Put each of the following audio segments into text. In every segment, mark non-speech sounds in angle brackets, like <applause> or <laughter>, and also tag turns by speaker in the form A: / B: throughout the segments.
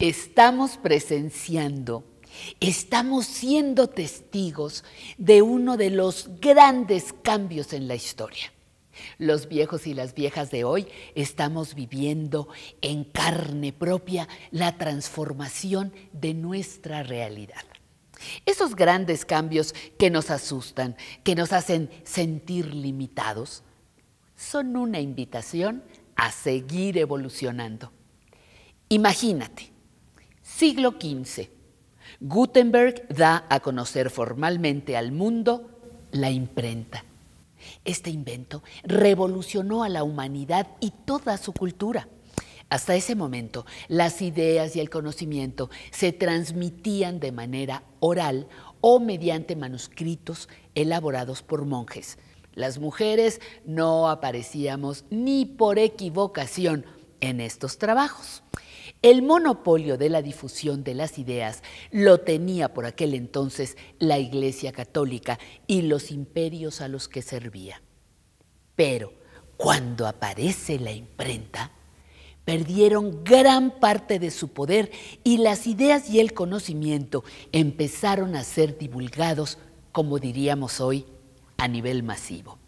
A: Estamos presenciando, estamos siendo testigos de uno de los grandes cambios en la historia. Los viejos y las viejas de hoy estamos viviendo en carne propia la transformación de nuestra realidad. Esos grandes cambios que nos asustan, que nos hacen sentir limitados, son una invitación a seguir evolucionando. Imagínate, Siglo XV. Gutenberg da a conocer formalmente al mundo la imprenta. Este invento revolucionó a la humanidad y toda su cultura. Hasta ese momento, las ideas y el conocimiento se transmitían de manera oral o mediante manuscritos elaborados por monjes. Las mujeres no aparecíamos ni por equivocación en estos trabajos. El monopolio de la difusión de las ideas lo tenía por aquel entonces la Iglesia Católica y los imperios a los que servía. Pero cuando aparece la imprenta, perdieron gran parte de su poder y las ideas y el conocimiento empezaron a ser divulgados, como diríamos hoy, a nivel masivo.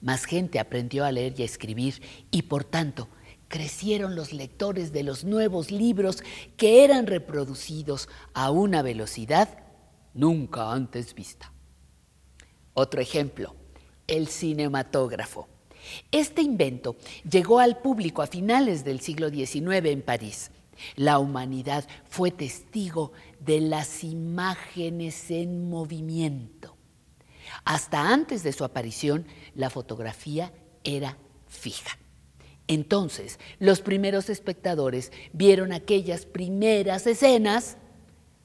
A: Más gente aprendió a leer y a escribir y por tanto, crecieron los lectores de los nuevos libros que eran reproducidos a una velocidad nunca antes vista. Otro ejemplo, el cinematógrafo. Este invento llegó al público a finales del siglo XIX en París. La humanidad fue testigo de las imágenes en movimiento. Hasta antes de su aparición, la fotografía era fija. Entonces, los primeros espectadores vieron aquellas primeras escenas,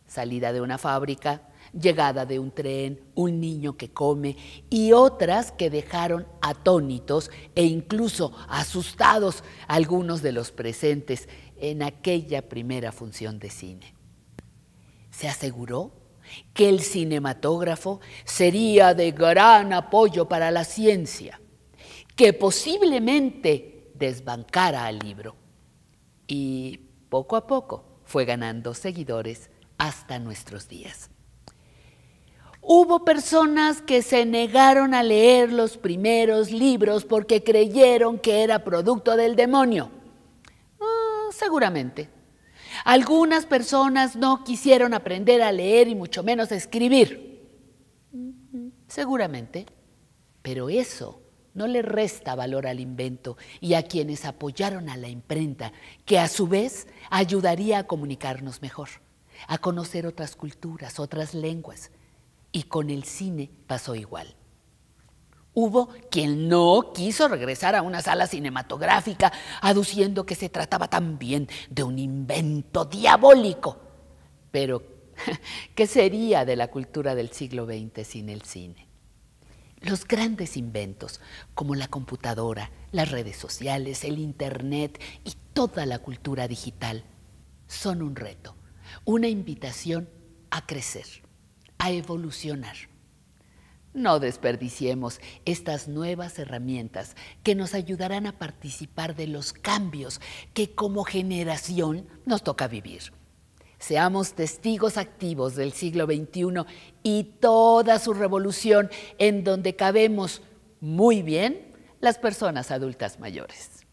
A: salida de una fábrica, llegada de un tren, un niño que come y otras que dejaron atónitos e incluso asustados algunos de los presentes en aquella primera función de cine. Se aseguró que el cinematógrafo sería de gran apoyo para la ciencia, que posiblemente desbancara al libro. Y poco a poco fue ganando seguidores hasta nuestros días. Hubo personas que se negaron a leer los primeros libros porque creyeron que era producto del demonio. Mm, seguramente. Algunas personas no quisieron aprender a leer y mucho menos a escribir. Mm, mm, seguramente. Pero eso no le resta valor al invento y a quienes apoyaron a la imprenta, que a su vez ayudaría a comunicarnos mejor, a conocer otras culturas, otras lenguas. Y con el cine pasó igual. Hubo quien no quiso regresar a una sala cinematográfica, aduciendo que se trataba también de un invento diabólico. Pero, <laughs> ¿qué sería de la cultura del siglo XX sin el cine? los grandes inventos como la computadora, las redes sociales, el Internet y toda la cultura digital son un reto, una invitación a crecer, a evolucionar. No desperdiciemos estas nuevas herramientas que nos ayudarán a participar de los cambios que como generación nos toca vivir. Seamos testigos activos del siglo XXI y toda su revolución en donde cabemos muy bien las personas adultas mayores.